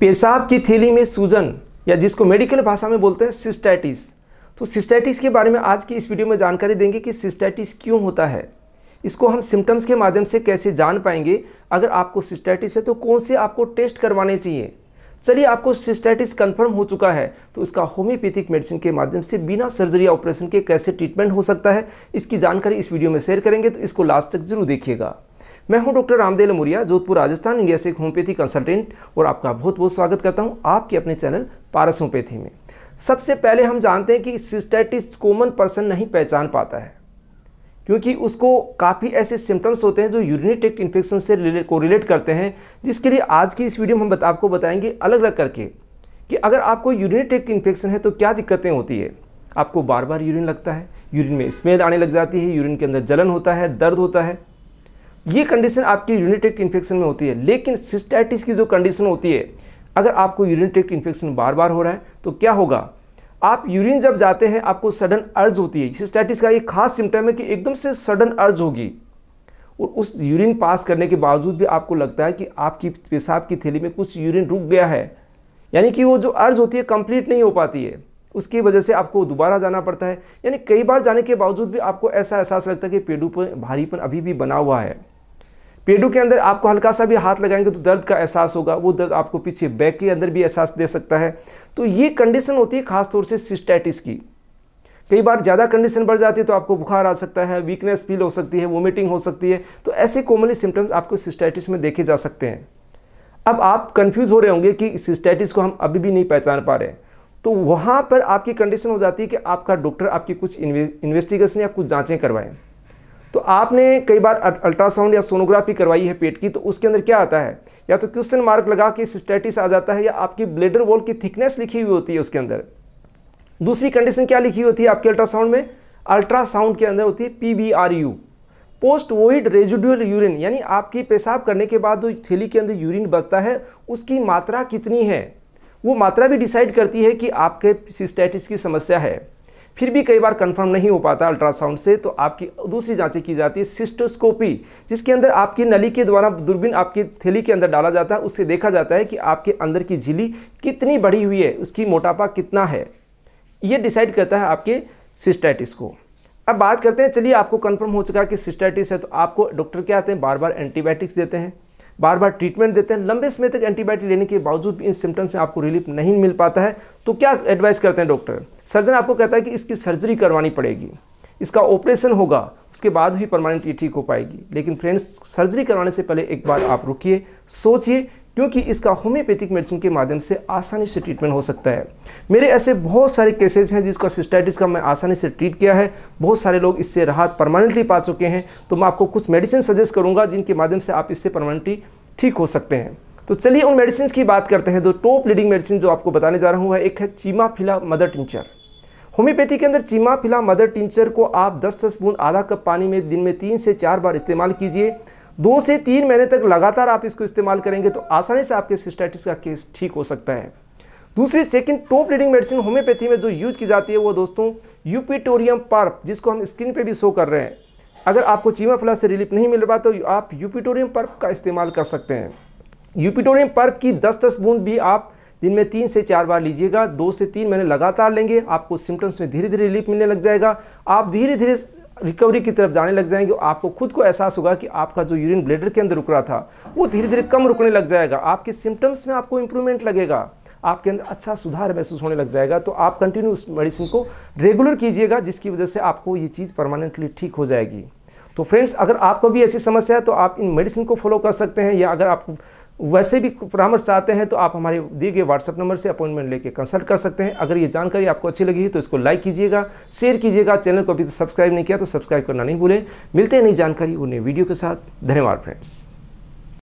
पेशाब की थैली में सूजन या जिसको मेडिकल भाषा में बोलते हैं सिस्टाइटिस तो सिस्टाइटिस के बारे में आज की इस वीडियो में जानकारी देंगे कि सिस्टाइटिस क्यों होता है इसको हम सिम्टम्स के माध्यम से कैसे जान पाएंगे अगर आपको सिस्टाइटिस है तो कौन से आपको टेस्ट करवाने चाहिए चलिए आपको सिस्टाइटिस कंफर्म हो चुका है तो उसका होम्योपैथिक मेडिसिन के माध्यम से बिना सर्जरी ऑपरेशन के कैसे ट्रीटमेंट हो सकता है इसकी जानकारी इस वीडियो में शेयर करेंगे तो इसको लास्ट तक जरूर देखिएगा मैं हूं डॉक्टर रामदेव लमुरिया जोधपुर राजस्थान इंडिया से एक होम्योपैथी कंसल्टेंट और आपका बहुत बहुत स्वागत करता हूं आपके अपने चैनल पारस होम्योपैथी में सबसे पहले हम जानते हैं कि सिस्टेटिस कॉमन पर्सन नहीं पहचान पाता है क्योंकि उसको काफ़ी ऐसे सिम्टम्स होते हैं जो यूरिनरी ट्रैक्ट इन्फेक्शन से रिलेट को रिलेट करते हैं जिसके लिए आज की इस वीडियो में हम आपको बताएंगे अलग अलग करके कि अगर आपको यूरिनरी ट्रैक्ट इन्फेक्शन है तो क्या दिक्कतें होती है आपको बार बार यूरिन लगता है यूरिन में स्मेल आने लग जाती है यूरिन के अंदर जलन होता है दर्द होता है ये कंडीशन आपकी यूनिटेक्ट इन्फेक्शन में होती है लेकिन सिस्टाइटिस की जो कंडीशन होती है अगर आपको यूरिनटेक्ट इन्फेक्शन बार बार हो रहा है तो क्या होगा आप यूरिन जब जाते हैं आपको सडन अर्ज होती है सिस्टाइटिस का एक खास सिम्टम है कि एकदम से सडन अर्ज होगी और उस यूरिन पास करने के बावजूद भी आपको लगता है कि आपकी पेशाब की थैली में कुछ यूरिन रुक गया है यानी कि वो जो अर्ज होती है कंप्लीट नहीं हो पाती है उसकी वजह से आपको दोबारा जाना पड़ता है यानी कई बार जाने के बावजूद भी आपको ऐसा एहसास लगता है कि पेड़ों पर भारीपन अभी भी बना हुआ है पेडू के अंदर आपको हल्का सा भी हाथ लगाएंगे तो दर्द का एहसास होगा वो दर्द आपको पीछे बैक के अंदर भी एहसास दे सकता है तो ये कंडीशन होती है खासतौर से सिस्टैटिस की कई बार ज़्यादा कंडीशन बढ़ जाती है तो आपको बुखार आ सकता है वीकनेस फील हो सकती है वोमिटिंग हो सकती है तो ऐसे कॉमनली सिम्टम्स आपको सिस्टैटिस में देखे जा सकते हैं अब आप कन्फ्यूज़ हो रहे होंगे कि सिस्टैटिस को हम अभी भी नहीं पहचान पा रहे तो वहाँ पर आपकी कंडीशन हो जाती है कि आपका डॉक्टर आपकी कुछ इन्वेस्टिगेशन या कुछ जाँचें करवाएँ तो आपने कई बार अल्ट्रासाउंड या सोनोग्राफी करवाई है पेट की तो उसके अंदर क्या आता है या तो क्वेश्चन मार्क लगा के स्टेटिस आ जाता है या आपकी ब्लेडर वॉल की थिकनेस लिखी हुई होती है उसके अंदर दूसरी कंडीशन क्या लिखी होती है आपके अल्ट्रासाउंड में अल्ट्रासाउंड के अंदर होती है P R U post void residual urine यानी आपकी पेशाब करने के बाद जो थैली के अंदर यूरिन बचता है उसकी मात्रा कितनी है वो मात्रा भी डिसाइड करती है कि आपके सिस्टेटिस की समस्या है फिर भी कई बार कंफर्म नहीं हो पाता अल्ट्रासाउंड से तो आपकी दूसरी जाँचें की जाती है सिस्टोस्कोपी जिसके अंदर आपकी नली के द्वारा दूरबीन आपकी थैली के अंदर डाला जाता है उससे देखा जाता है कि आपके अंदर की झीली कितनी बढ़ी हुई है उसकी मोटापा कितना है ये डिसाइड करता है आपके सिस्टाइटिस को अब बात करते हैं चलिए आपको कंफर्म हो चुका है कि सिस्टाइटिस है तो आपको डॉक्टर क्या आते हैं बार बार एंटीबायोटिक्स देते हैं बार बार ट्रीटमेंट देते हैं लंबे समय तक एंटीबायोटिक लेने के बावजूद भी इन सिम्टम्स में आपको रिलीफ नहीं मिल पाता है तो क्या एडवाइस करते हैं डॉक्टर सर्जन आपको कहता है कि इसकी सर्जरी करवानी पड़ेगी इसका ऑपरेशन होगा उसके बाद ही परमानेंटली ठीक हो पाएगी लेकिन फ्रेंड्स सर्जरी करवाने से पहले एक बार आप रुकिए सोचिए क्योंकि इसका होम्योपैथिक मेडिसिन के माध्यम से आसानी से ट्रीटमेंट हो सकता है मेरे ऐसे बहुत सारे केसेज हैं जिसका सिस्टाइटिस का मैं आसानी से ट्रीट किया है बहुत सारे लोग इससे राहत परमानेंटली पा चुके हैं तो मैं आपको कुछ मेडिसिन सजेस्ट करूँगा जिनके माध्यम से आप इससे परमानेंटली ठीक हो सकते हैं तो चलिए उन मेडिसिन की बात करते हैं दो टॉप लीडिंग मेडिसिन जो आपको बताने जा रहा हूँ एक है chimaphila mother tincture homeopathy के अंदर चीमा फिला मदर टिंचर को आप 10 दस बूंद आधा कप पानी में दिन में तीन से चार बार इस्तेमाल कीजिए दो से तीन महीने तक लगातार आप इसको इस्तेमाल करेंगे तो आसानी से आपके सिस्टाइटिस का केस ठीक हो सकता है दूसरी second top leading medicine homeopathy में जो यूज की जाती है वो दोस्तों यूपिटोरियम पार्प जिसको हम स्क्रीन पे भी शो कर रहे हैं अगर आपको चीमा फ्लास से रिलीफ नहीं मिल रहा तो आप यूपिटोरियम पर्प का इस्तेमाल कर सकते हैं यूपिटोरियम पर्प की दस दस बूंद भी आप दिन में तीन से चार बार लीजिएगा दो से तीन महीने लगातार लेंगे आपको सिम्टम्स में धीरे धीरे रिलीफ मिलने लग जाएगा आप धीरे धीरे रिकवरी की तरफ जाने लग जाएंगे आपको खुद को एहसास होगा कि आपका जो यूरिन ब्लेडर के अंदर रुक रहा था वो धीरे धीरे कम रुकने लग जाएगा आपके सिम्टम्स में आपको इंप्रूवमेंट लगेगा आपके अंदर अच्छा सुधार महसूस होने लग जाएगा तो आप कंटिन्यू उस मेडिसिन को रेगुलर कीजिएगा जिसकी वजह से आपको ये चीज़ परमानेंटली ठीक हो जाएगी तो फ्रेंड्स अगर आपको भी ऐसी समस्या है तो आप इन मेडिसिन को फॉलो कर सकते हैं या अगर आप वैसे भी परामर्श चाहते हैं तो आप हमारे दिए गए व्हाट्सअप नंबर से अपॉइंटमेंट लेके कंसल्ट कर सकते हैं अगर ये जानकारी आपको अच्छी लगी तो इसको लाइक कीजिएगा शेयर कीजिएगा चैनल को अभी तक सब्सक्राइब नहीं किया तो सब्सक्राइब करना नहीं भूलें मिलते हैं नई जानकारी उन्हें वीडियो के साथ धन्यवाद फ्रेंड्स